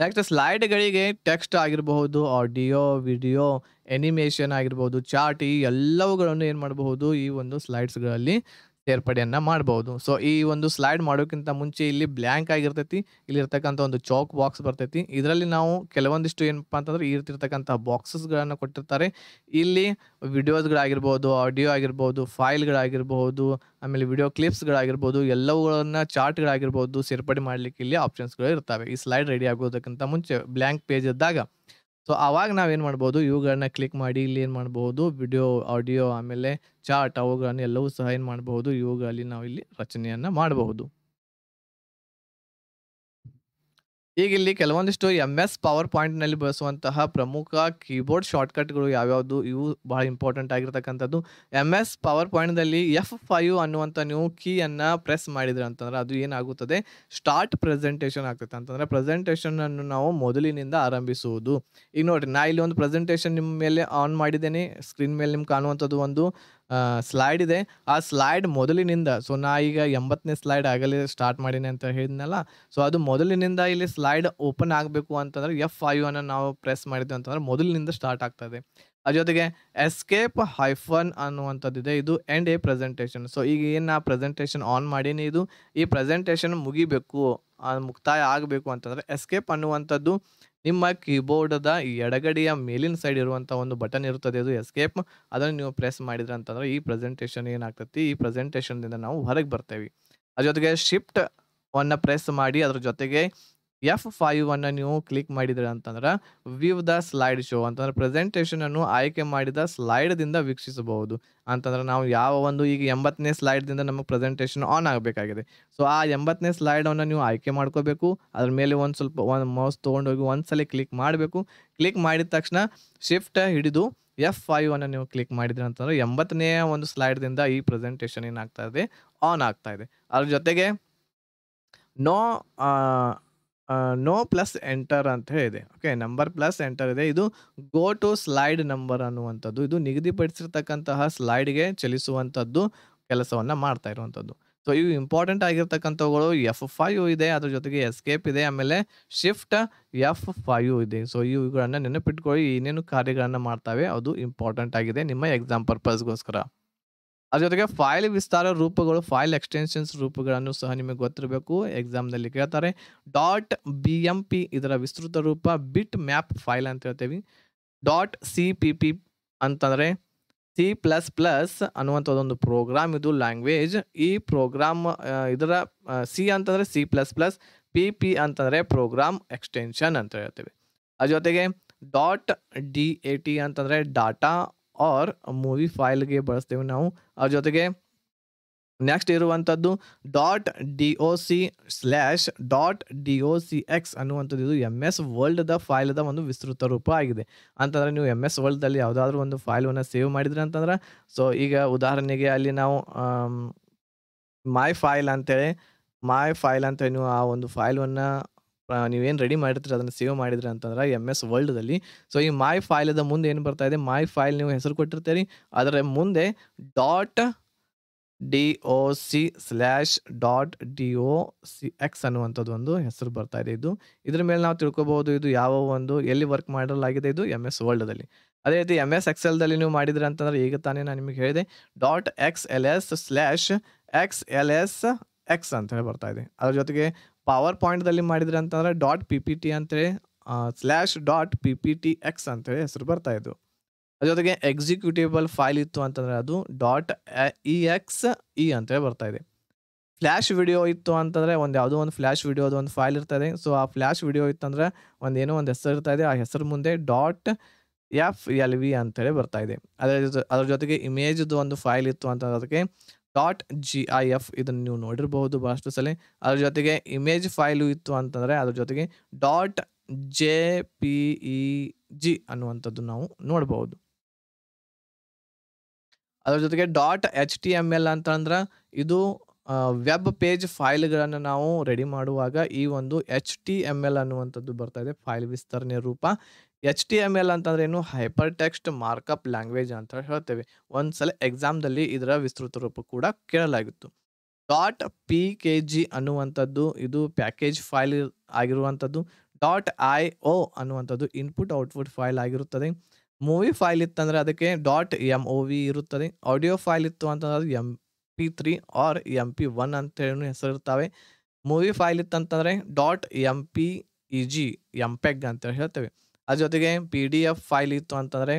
ನೆಕ್ಸ್ಟ್ ಸ್ಲೈಡ್ಗಳಿಗೆ ಟೆಕ್ಸ್ಟ್ ಆಗಿರಬಹುದು ಆಡಿಯೋ ವಿಡಿಯೋ ಎನಿಮೇಷನ್ ಆಗಿರಬಹುದು ಚಾರ್ಟ್ ಈ ಎಲ್ಲವುಗಳನ್ನು ಏನು ಮಾಡಬಹುದು ಈ ಒಂದು ಸ್ಲೈಡ್ಸ್ಗಳಲ್ಲಿ ಸೇರ್ಪಡೆಯನ್ನ ಮಾಡಬಹುದು ಸೊ ಈ ಒಂದು ಸ್ಲೈಡ್ ಮಾಡೋಕ್ಕಿಂತ ಮುಂಚೆ ಇಲ್ಲಿ ಬ್ಲ್ಯಾಂಕ್ ಆಗಿರ್ತೈತಿ ಇಲ್ಲಿ ಇರ್ತಕ್ಕಂಥ ಒಂದು ಚಾಕ್ ಬಾಕ್ಸ್ ಬರ್ತೈತಿ ಇದರಲ್ಲಿ ನಾವು ಕೆಲವೊಂದಿಷ್ಟು ಏನಪ್ಪಾ ಅಂತಂದ್ರೆ ಈ ಬಾಕ್ಸಸ್ ಬಾಕ್ಸಸ್ಗಳನ್ನು ಕೊಟ್ಟಿರ್ತಾರೆ ಇಲ್ಲಿ ವಿಡಿಯೋಸ್ಗಳಾಗಿರ್ಬೋದು ಆಡಿಯೋ ಆಗಿರ್ಬೋದು ಫೈಲ್ಗಳಾಗಿರ್ಬೋದು ಆಮೇಲೆ ವಿಡಿಯೋ ಕ್ಲಿಪ್ಸ್ಗಳಾಗಿರ್ಬೋದು ಎಲ್ಲವುಗಳನ್ನು ಚಾರ್ಟ್ಗಳಾಗಿರ್ಬೋದು ಸೇರ್ಪಡೆ ಮಾಡ್ಲಿಕ್ಕೆ ಇಲ್ಲಿ ಆಪ್ಷನ್ಸ್ಗಳು ಇರ್ತವೆ ಈ ಸ್ಲೈಡ್ ರೆಡಿ ಆಗೋದಕ್ಕಿಂತ ಮುಂಚೆ ಬ್ಲ್ಯಾಂಕ್ ಪೇಜ್ ಇದ್ದಾಗ ಸೊ ಆವಾಗ ನಾವೇನು ಮಾಡ್ಬೋದು ಇವುಗಳನ್ನ ಕ್ಲಿಕ್ ಮಾಡಿ ಇಲ್ಲಿ ಏನು ಮಾಡಬಹುದು ವಿಡಿಯೋ ಆಡಿಯೋ ಆಮೇಲೆ ಚಾಟ್ ಅವುಗಳನ್ನು ಎಲ್ಲವೂ ಸಹ ಏನು ಮಾಡಬಹುದು ಇವುಗಳಲ್ಲಿ ನಾವು ಇಲ್ಲಿ ರಚನೆಯನ್ನು ಮಾಡಬಹುದು ಈಗ ಇಲ್ಲಿ ಕೆಲವೊಂದಿಷ್ಟು ಎಮ್ ಎಸ್ ಪವರ್ ನಲ್ಲಿ ಬಳಸುವಂತಹ ಪ್ರಮುಖ ಕೀಬೋರ್ಡ್ ಶಾರ್ಟ್ಕಟ್ಗಳು ಯಾವ್ಯಾವುದು ಇವು ಬಹಳ ಇಂಪಾರ್ಟೆಂಟ್ ಆಗಿರ್ತಕ್ಕಂಥದ್ದು ಎಮ್ ಎಸ್ ಪವರ್ ಪಾಯಿಂಟ್ನಲ್ಲಿ ಎಫ್ ಫೈವ್ ಅನ್ನುವಂತ ನೀವು ಅನ್ನ ಪ್ರೆಸ್ ಮಾಡಿದ್ರೆ ಅಂತಂದ್ರೆ ಅದು ಏನಾಗುತ್ತದೆ ಸ್ಟಾರ್ಟ್ ಪ್ರೆಸೆಂಟೇಷನ್ ಅಂತಂದ್ರೆ ಪ್ರೆಸೆಂಟೇಶನ್ ಅನ್ನು ನಾವು ಮೊದಲಿನಿಂದ ಆರಂಭಿಸುವುದು ಈಗ ನೋಡ್ರಿ ನಾ ಇಲ್ಲಿ ಒಂದು ಪ್ರೆಸೆಂಟೇಶನ್ ನಿಮ್ಮ ಮೇಲೆ ಆನ್ ಮಾಡಿದ್ದೇನೆ ಸ್ಕ್ರೀನ್ ಮೇಲೆ ನಿಮ್ಗೆ ಕಾಣುವಂಥದ್ದು ಒಂದು ಸ್ಲೈಡ್ ಇದೆ ಆ ಸ್ಲೈಡ್ ಮೊದಲಿನಿಂದ ಸೊ ನಾ ಈಗ ಎಂಬತ್ತನೇ ಸ್ಲೈಡ್ ಆಗಲಿ ಸ್ಟಾರ್ಟ್ ಮಾಡೀನಿ ಅಂತ ಹೇಳಿದ್ನಲ್ಲ ಸೊ ಅದು ಮೊದಲಿನಿಂದ ಇಲ್ಲಿ ಸ್ಲೈಡ್ ಓಪನ್ ಆಗಬೇಕು ಅಂತಂದರೆ ಎಫ್ ಫೈವ್ ಅನ್ನು ನಾವು ಪ್ರೆಸ್ ಮಾಡಿದ್ವಿ ಅಂತಂದರೆ ಮೊದಲಿನಿಂದ ಸ್ಟಾರ್ಟ್ ಆಗ್ತದೆ ಅದ್ರ ಜೊತೆಗೆ ಎಸ್ಕೇಪ್ ಹೈಫನ್ ಅನ್ನುವಂಥದ್ದಿದೆ ಇದು ಎಂಡ್ ಎ ಪ್ರೆಸೆಂಟೇಷನ್ ಸೊ ಈಗ ಏನು ನಾ ಪ್ರೆಸೆಂಟೇಷನ್ ಆನ್ ಮಾಡೀನಿ ಇದು ಈ ಪ್ರೆಸೆಂಟೇಷನ್ ಮುಗಿಬೇಕು ಮುಕ್ತಾಯ ಆಗಬೇಕು ಅಂತಂದರೆ ಎಸ್ಕೇಪ್ ಅನ್ನುವಂಥದ್ದು ನಿಮ್ಮ ಕೀಬೋರ್ಡದ ಎಡಗಡೆಯ ಮೇಲಿನ ಸೈಡ್ ಇರುವಂಥ ಒಂದು ಬಟನ್ ಇರುತ್ತದೆ ಅದು ಎಸ್ಕೇಪ್ ಅದನ್ನು ನೀವು ಪ್ರೆಸ್ ಮಾಡಿದ್ರೆ ಅಂತಂದ್ರೆ ಈ ಪ್ರೆಸೆಂಟೇಷನ್ ಏನಾಗ್ತೈತಿ ಈ ಪ್ರೆಸೆಂಟೇಷನ್ದಿಂದ ನಾವು ಹೊರಗೆ ಬರ್ತೇವೆ ಅದ್ರ ಜೊತೆಗೆ ಶಿಫ್ಟ್ ಅನ್ನು ಪ್ರೆಸ್ ಮಾಡಿ ಅದ್ರ ಜೊತೆಗೆ ಎಫ್ ಫೈವ್ ಅನ್ನು ನೀವು ಕ್ಲಿಕ್ ಮಾಡಿದ್ರೆ ಅಂತಂದ್ರೆ ವ್ಯೂ ದ ಸ್ಲೈಡ್ ಶೋ ಅಂತಂದ್ರೆ ಪ್ರೆಸೆಂಟೇಷನ್ ಅನ್ನು ಆಯ್ಕೆ ಮಾಡಿದ ಸ್ಲೈಡ್ದಿಂದ ವೀಕ್ಷಿಸಬಹುದು ಅಂತಂದ್ರೆ ನಾವು ಯಾವ ಒಂದು ಈಗ ಎಂಬತ್ತನೇ ಸ್ಲೈಡ್ದಿಂದ ನಮಗೆ ಪ್ರೆಸೆಂಟೇಷನ್ ಆನ್ ಆಗಬೇಕಾಗಿದೆ ಸೊ ಆ ಎಂಬತ್ತನೇ ಸ್ಲೈಡನ್ನು ನೀವು ಆಯ್ಕೆ ಮಾಡ್ಕೋಬೇಕು ಅದ್ರ ಮೇಲೆ ಒಂದು ಸ್ವಲ್ಪ ಒಂದು ಮೌಸ್ ತೊಗೊಂಡೋಗಿ ಒಂದ್ಸಲ ಕ್ಲಿಕ್ ಮಾಡಬೇಕು ಕ್ಲಿಕ್ ಮಾಡಿದ ತಕ್ಷಣ ಶಿಫ್ಟ್ ಹಿಡಿದು ಎಫ್ ಫೈವ್ ಅನ್ನು ನೀವು ಕ್ಲಿಕ್ ಮಾಡಿದ್ರೆ ಅಂತಂದ್ರೆ ಎಂಬತ್ತನೇ ಒಂದು ಸ್ಲೈಡ್ದಿಂದ ಈ ಪ್ರೆಸೆಂಟೇಷನ್ ಏನಾಗ್ತಾ ಇದೆ ಆನ್ ಆಗ್ತಾ ಇದೆ ಅದ್ರ ಜೊತೆಗೆ ನೋ ನೋ ಪ್ಲಸ್ ಎಂಟರ್ ಅಂತ ಹೇಳಿದೆ ಓಕೆ ನಂಬರ್ ಪ್ಲಸ್ ಎಂಟರ್ ಇದೆ ಇದು ಗೋ ಟು ಸ್ಲೈಡ್ ನಂಬರ್ ಅನ್ನುವಂಥದ್ದು ಇದು ನಿಗದಿಪಡಿಸಿರ್ತಕ್ಕಂತಹ ಸ್ಲೈಡ್ಗೆ ಚಲಿಸುವಂಥದ್ದು ಕೆಲಸವನ್ನು ಮಾಡ್ತಾ ಇರುವಂಥದ್ದು ಸೊ ಇವು ಇಂಪಾರ್ಟೆಂಟ್ ಆಗಿರ್ತಕ್ಕಂಥವುಗಳು ಎಫ್ ಫೈವ್ ಇದೆ ಅದ್ರ ಜೊತೆಗೆ ಎಸ್ಕೇಪ್ ಇದೆ ಆಮೇಲೆ ಶಿಫ್ಟ್ ಎಫ್ ಫೈವ್ ಇದೆ ಸೊ ಇವುಗಳನ್ನು ನೆನಪಿಟ್ಕೊಳ್ಳಿ ಏನೇನು ಕಾರ್ಯಗಳನ್ನು ಮಾಡ್ತಾವೆ ಅದು ಇಂಪಾರ್ಟೆಂಟ್ ಆಗಿದೆ ನಿಮ್ಮ ಎಕ್ಸಾಮ್ ಪರ್ಪಸ್ಗೋಸ್ಕರ ಅದ್ರ ಜೊತೆಗೆ ಫೈಲ್ ವಿಸ್ತಾರ ರೂಪಗಳು ಫೈಲ್ ಎಕ್ಸ್ಟೆನ್ಷನ್ಸ್ ರೂಪಗಳನ್ನು ಸಹ ನಿಮಗೆ ಗೊತ್ತಿರಬೇಕು ಎಕ್ಸಾಮ್ನಲ್ಲಿ ಕೇಳ್ತಾರೆ ಡಾಟ್ ಬಿ ಎಂ ಪಿ ಇದರ ವಿಸ್ತೃತ ರೂಪ ಬಿಟ್ ಮ್ಯಾಪ್ ಫೈಲ್ ಅಂತ ಹೇಳ್ತೇವೆ ಡಾಟ್ ಸಿ ಪಿ ಪಿ ಅಂತಂದರೆ ಸಿ ಪ್ಲಸ್ ಪ್ಲಸ್ ಅನ್ನುವಂಥದ್ದೊಂದು ಪ್ರೋಗ್ರಾಮ್ ಇದು ಲ್ಯಾಂಗ್ವೇಜ್ ಈ ಪ್ರೋಗ್ರಾಮ್ ಇದರ ಸಿ ಅಂತಂದರೆ C plus plus P P ಅಂತಂದರೆ ಪ್ರೋಗ್ರಾಮ್ ಎಕ್ಸ್ಟೆನ್ಷನ್ ಅಂತ ಹೇಳ್ತೀವಿ ಅದ್ರ ಜೊತೆಗೆ ಡಾಟ್ ಡಿ ಎ ಟಿ ಅಂತಂದರೆ ಡಾಟಾ ಆರ್ ಮೂವಿ ಫೈಲ್ಗೆ ಬಳಸ್ತೇವೆ ನಾವು ಅದ್ರ ಜೊತೆಗೆ ನೆಕ್ಸ್ಟ್ ಇರುವಂಥದ್ದು dot D O C slash dot D O C X ಅನ್ನುವಂಥದ್ದು ಇದು ಎಮ್ ಎಸ್ ವರ್ಲ್ಡ್ದ ಫೈಲ್ದ ಒಂದು ವಿಸ್ತೃತ ರೂಪ ಆಗಿದೆ ಅಂತಂದರೆ ನೀವು ಎಮ್ ಎಸ್ ವರ್ಲ್ಡ್ದಲ್ಲಿ ಯಾವುದಾದ್ರೂ ಒಂದು ಫೈಲನ್ನು ಸೇವ್ ಮಾಡಿದ್ರೆ ಅಂತಂದ್ರೆ ಸೊ ಈಗ ಉದಾಹರಣೆಗೆ ಅಲ್ಲಿ ನಾವು ಮೈ um, ಫೈಲ್ ಅಂತೇಳಿ ಮೈ ಫೈಲ್ ಅಂತೇಳಿ ನೀವು ಆ ಒಂದು ಫೈಲನ್ನು ನೀವೇನು ರೆಡಿ ಮಾಡಿರ್ತೀರಿ ಅದನ್ನು ಸೇವ್ ಮಾಡಿದ್ರಿ ಅಂತಂದ್ರೆ ಎಮ್ ಎಸ್ ವರ್ಲ್ಡ್ದಲ್ಲಿ ಸೊ ಈ ಮೈ ಫೈಲದ ಮುಂದೆ ಏನು ಬರ್ತಾ ಇದೆ ಮೈ ಫೈಲ್ ನೀವು ಹೆಸರು ಕೊಟ್ಟಿರ್ತೀರಿ ಅದರ ಮುಂದೆ dot D O C slash dot D O C X ಅನ್ನುವಂಥದ್ದು ಒಂದು ಹೆಸರು ಬರ್ತಾ ಇದೆ ಇದು ಇದ್ರ ಮೇಲೆ ನಾವು ತಿಳ್ಕೊಬಹುದು ಇದು ಯಾವ ಒಂದು ಎಲ್ಲಿ ವರ್ಕ್ ಮಾಡಲಾಗಿದೆ ಇದು ಎಮ್ ಎಸ್ ವರ್ಲ್ಡ್ದಲ್ಲಿ ಅದೇ ರೀತಿ ಎಮ್ ಎಸ್ ಎಕ್ಸೆಲ್ದಲ್ಲಿ ನೀವು ಮಾಡಿದ್ರಿ ಅಂತಂದ್ರೆ ಈಗ ತಾನೇ ನಾನು ನಿಮಗೆ ಹೇಳಿದೆ dot X L S slash X L S X ಅಂತ ಹೇಳಿ ಬರ್ತಾ ಇದೆ ಅದ್ರ ಜೊತೆಗೆ ಪವರ್ ಪಾಯಿಂಟ್ದಲ್ಲಿ ಮಾಡಿದ್ರೆ ಅಂತಂದ್ರೆ ಡಾಟ್ ಪಿ ಪಿ ಟಿ ಅಂತೇಳಿ slash dot P P T X ಅಂತೇಳಿ ಹೆಸರು ಬರ್ತಾ ಇದ್ದು ಅದ್ರ ಜೊತೆಗೆ ಎಕ್ಸಿಕ್ಯೂಟಿಬಲ್ ಫೈಲ್ ಇತ್ತು ಅಂತಂದ್ರೆ ಅದು ಡಾಟ್ ಇ ಎಕ್ಸ್ ಇ ಅಂತೇಳಿ ಬರ್ತಾ ಇದೆ ಫ್ಲಾಶ್ ವಿಡಿಯೋ ಇತ್ತು ಅಂತಂದರೆ ಒಂದು ಯಾವುದೋ ಒಂದು ಫ್ಲ್ಯಾಶ್ ವಿಡಿಯೋದು ಒಂದು ಫೈಲ್ ಇರ್ತದೆ ಸೊ ಆ ಫ್ಲ್ಯಾಶ್ ವಿಡಿಯೋ ಇತ್ತಂದ್ರೆ ಒಂದು ಏನೋ ಒಂದು ಹೆಸರು ಇರ್ತಾ ಇದೆ ಆ ಹೆಸರು ಮುಂದೆ ಡಾಟ್ ಎಫ್ ಎಲ್ ವಿ ಅಂತೇಳಿ ಬರ್ತಾ ಇದೆ ಅದರ ಜೊತೆ ಅದ್ರ ಜೊತೆಗೆ ಇಮೇಜ್ದು ಒಂದು ಫೈಲ್ ಇತ್ತು ಅಂತಂದ್ರೆ ಅದಕ್ಕೆ ಡಾಟ್ ಜಿ ಐ ಎಫ್ ಇದನ್ನು ನೀವು ನೋಡಿರಬಹುದು ಬಹಳಷ್ಟು ಸಲ ಅದ್ರ ಜೊತೆಗೆ ಇಮೇಜ್ ಫೈಲು ಇತ್ತು ಅಂತಂದರೆ ಅದ್ರ ಜೊತೆಗೆ dot J P E G ಅನ್ನುವಂಥದ್ದು ನಾವು ನೋಡಬಹುದು ಅದ್ರ ಜೊತೆಗೆ dot H T M L ಅಂತಂದ್ರೆ ಇದು ವೆಬ್ ಪೇಜ್ ಫೈಲ್ಗಳನ್ನು ನಾವು ರೆಡಿ ಮಾಡುವಾಗ ಈ ಒಂದು ಎಚ್ ಟಿ ಎಮ್ ಎಲ್ ಅನ್ನುವಂಥದ್ದು ಬರ್ತಾ ಇದೆ ಫೈಲ್ ವಿಸ್ತರಣೆ ರೂಪ ಎಚ್ ಟಿ ಎಮ್ ಎಲ್ ಅಂತಂದ್ರೆ ಏನು ಹೈಪರ್ ಟೆಕ್ಸ್ಟ್ ಮಾರ್ಕಪ್ ಲ್ಯಾಂಗ್ವೇಜ್ ಅಂತ ಹೇಳ್ತೇವೆ ಒಂದ್ಸಲ ಎಕ್ಸಾಮ್ದಲ್ಲಿ ಇದರ ವಿಸ್ತೃತ ರೂಪ ಕೂಡ ಕೇಳಲಾಗಿತ್ತು ಡಾಟ್ ಪಿ ಕೆ ಜಿ ಅನ್ನುವಂಥದ್ದು ಇದು ಪ್ಯಾಕೇಜ್ ಫೈಲ್ ಆಗಿರುವಂಥದ್ದು ಡಾಟ್ ಐ ಒ ಅನ್ನುವಂಥದ್ದು ಇನ್ಪುಟ್ ಔಟ್ಪುಟ್ ಫೈಲ್ ಆಗಿರುತ್ತದೆ ಮೂವಿ ಫೈಲ್ ಇತ್ತಂದರೆ ಅದಕ್ಕೆ ಡಾಟ್ ಎಮ್ ಒ ವಿ ಇರುತ್ತದೆ ಆಡಿಯೋ ಫೈಲ್ ಇತ್ತು ಅಂತಂದ್ರೆ M P three or M P one ಹೆಸರು ಹೆಸರಿರ್ತವೆ ಮೂವಿ ಫೈಲ್ ಇತ್ತಂತಂದರೆ dot M P E e G MPEG e ಅಂತೇಳಿ ಹೇಳ್ತೇವೆ ಅದ್ರ ಜೊತೆಗೆ ಪಿ ಡಿ ಎಫ್ ಫೈಲ್ ಇತ್ತು ಅಂತಂದರೆ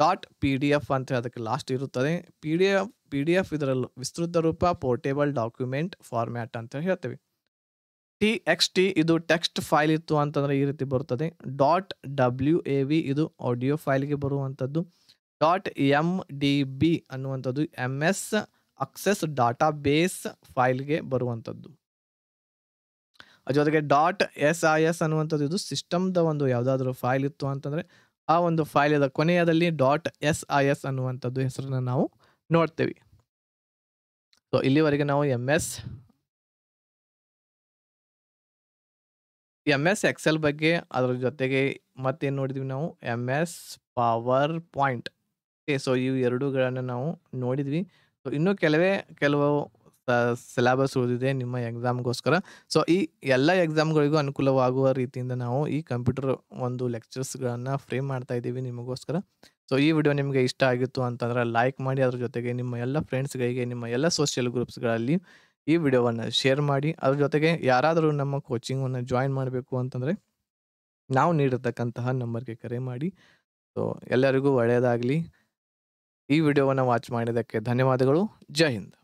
ಡಾಟ್ ಪಿ ಡಿ ಎಫ್ ಅಂತ ಅದಕ್ಕೆ ಲಾಸ್ಟ್ ಇರುತ್ತದೆ P D F P D F ಇದರಲ್ಲಿ ವಿಸ್ತೃತ ರೂಪ ಪೋರ್ಟೇಬಲ್ ಡಾಕ್ಯುಮೆಂಟ್ ಫಾರ್ಮ್ಯಾಟ್ ಅಂತ ಹೇಳ್ತೇವೆ ಟಿ ಎಕ್ಸ್ ಟಿ ಇದು ಟೆಕ್ಸ್ಟ್ ಫೈಲ್ ಇತ್ತು ಅಂತಂದರೆ ಈ ರೀತಿ ಬರುತ್ತದೆ ಡಾಟ್ ಡಬ್ಲ್ಯೂ ಎ ವಿ ಇದು ಆಡಿಯೋ ಫೈಲ್ಗೆ ಬರುವಂಥದ್ದು ಡಾಟ್ ಎಮ್ ಡಿ ಬಿ ಅನ್ನುವಂಥದ್ದು M S Access database ಫೈಲ್ಗೆ ಬರುವಂಥದ್ದು ಜೊತೆಗೆ ಡಾಟ್ ಎಸ್ ಐ ಎಸ್ ಅನ್ನುವಂಥದ್ದು ಇದು ಸಿಸ್ಟಮ್ದ ಒಂದು ಯಾವುದಾದ್ರೂ ಫೈಲ್ ಇತ್ತು ಅಂತಂದರೆ ಆ ಒಂದು ಫೈಲಿದ ಕೊನೆಯದಲ್ಲಿ ಡಾಟ್ ಎಸ್ ಐ ಎಸ್ ಅನ್ನುವಂಥದ್ದು ಹೆಸರನ್ನು ನಾವು ನೋಡ್ತೇವೆ ಸೊ ಇಲ್ಲಿವರೆಗೆ ನಾವು M S M S Excel ಬಗ್ಗೆ ಅದರ ಜೊತೆಗೆ ಮತ್ತೇನು ನೋಡಿದ್ವಿ ನಾವು M S PowerPoint so ಇವು ಎರಡುಗಳನ್ನು ನಾವು ನೋಡಿದ್ವಿ ಸೊ ಇನ್ನೂ ಕೆಲವೇ ಕೆಲವು ಸಿಲೆಬಸ್ ಉಳಿದಿದೆ ನಿಮ್ಮ ಎಕ್ಸಾಮ್ಗೋಸ್ಕರ ಸೊ ಈ ಎಲ್ಲ ಎಕ್ಸಾಮ್ಗಳಿಗೂ ಅನುಕೂಲವಾಗುವ ರೀತಿಯಿಂದ ನಾವು ಈ ಕಂಪ್ಯೂಟರ್ ಒಂದು ಲೆಕ್ಚರ್ಸ್ಗಳನ್ನು ಫ್ರೇಮ್ ಮಾಡ್ತಾ ಇದ್ದೀವಿ ನಿಮಗೋಸ್ಕರ ಸೊ ಈ ವಿಡಿಯೋ ನಿಮಗೆ ಇಷ್ಟ ಆಗಿತ್ತು ಅಂತಂದ್ರೆ ಲೈಕ್ ಮಾಡಿ ಅದ್ರ ಜೊತೆಗೆ ನಿಮ್ಮ ಎಲ್ಲ ಫ್ರೆಂಡ್ಸ್ಗಳಿಗೆ ನಿಮ್ಮ ಎಲ್ಲ ಸೋಷಿಯಲ್ ಗ್ರೂಪ್ಸ್ಗಳಲ್ಲಿ ಈ ವಿಡಿಯೋವನ್ನು ಶೇರ್ ಮಾಡಿ ಅದ್ರ ಜೊತೆಗೆ ಯಾರಾದರೂ ನಮ್ಮ ಕೋಚಿಂಗನ್ನು ಜಾಯಿನ್ ಮಾಡಬೇಕು ಅಂತಂದರೆ ನಾವು ನೀಡಿರ್ತಕ್ಕಂತಹ ನಂಬರ್ಗೆ ಕರೆ ಮಾಡಿ ಸೊ ಎಲ್ಲರಿಗೂ ಒಳ್ಳೆಯದಾಗಲಿ ಈ ವಿಡಿಯೋವನ್ನು ವಾಚ್ ಮಾಡಿದ್ದಕ್ಕೆ ಧನ್ಯವಾದಗಳು ಜೈ ಹಿಂದ್